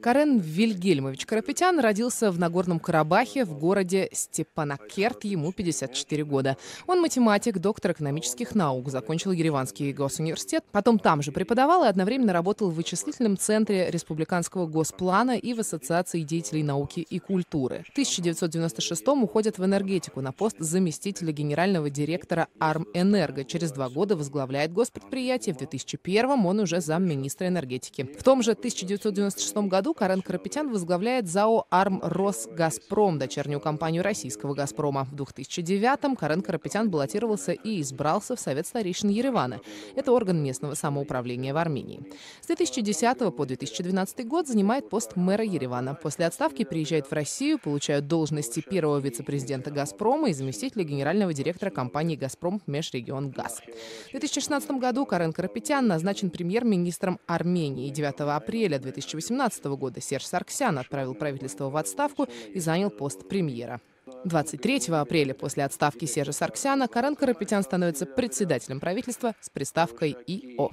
Карен Вильгельмович Карапетян родился в Нагорном Карабахе в городе Степанакерт, ему 54 года. Он математик, доктор экономических наук, закончил Ереванский госуниверситет, потом там же преподавал и одновременно работал в вычислительном центре Республиканского госплана и в Ассоциации деятелей науки и культуры. В 1996 уходит в энергетику на пост заместителя генерального директора Армэнерго. Через два года возглавляет госпредприятие, в 2001 он уже замминистра энергетики. В том же 1996 году году Карен Карапетян возглавляет ЗАО «Арм Росгазпром», дочернюю компанию российского «Газпрома». В 2009-м Карен Карапетян баллотировался и избрался в Совет старейшин Еревана. Это орган местного самоуправления в Армении. С 2010 по 2012 год занимает пост мэра Еревана. После отставки приезжает в Россию, получает должности первого вице-президента «Газпрома» и заместителя генерального директора компании «Газпром Межрегион Газ». В 2016 году Карен Карапетян назначен премьер-министром Армении. 9 апреля 2018 2018 года Серж Сарксян отправил правительство в отставку и занял пост премьера. 23 апреля после отставки Сержа Сарксяна Карен Карапетян становится председателем правительства с приставкой ИО.